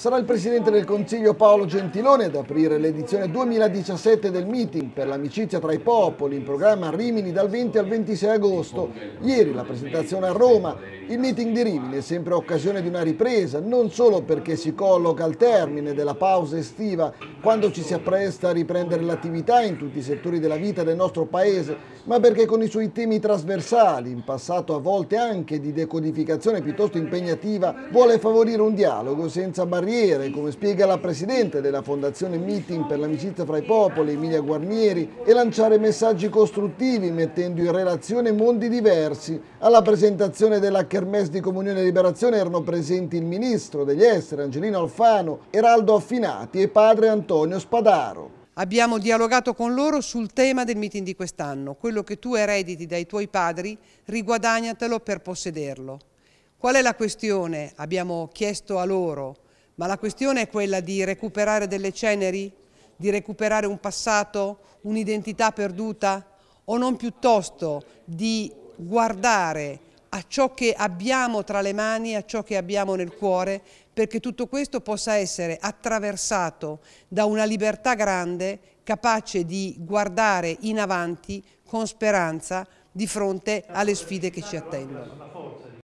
Sarà il Presidente del Consiglio Paolo Gentiloni ad aprire l'edizione 2017 del meeting per l'amicizia tra i popoli in programma a Rimini dal 20 al 26 agosto. Ieri la presentazione a Roma. Il meeting di Rimini è sempre occasione di una ripresa, non solo perché si colloca al termine della pausa estiva, quando ci si appresta a riprendere l'attività in tutti i settori della vita del nostro Paese, ma perché con i suoi temi trasversali, in passato a volte anche di decodificazione piuttosto impegnativa, vuole favorire un dialogo senza barriere straniere, come spiega la Presidente della Fondazione Meeting per l'amicizia fra i popoli, Emilia Guarnieri, e lanciare messaggi costruttivi mettendo in relazione mondi diversi. Alla presentazione della Kermesse di Comunione e Liberazione erano presenti il Ministro degli Esteri, Angelino Alfano, Eraldo Affinati e padre Antonio Spadaro. Abbiamo dialogato con loro sul tema del meeting di quest'anno, quello che tu erediti dai tuoi padri, riguadagnatelo per possederlo. Qual è la questione? Abbiamo chiesto a loro ma la questione è quella di recuperare delle ceneri, di recuperare un passato, un'identità perduta o non piuttosto di guardare a ciò che abbiamo tra le mani, a ciò che abbiamo nel cuore, perché tutto questo possa essere attraversato da una libertà grande capace di guardare in avanti con speranza di fronte alle sfide che ci attendono.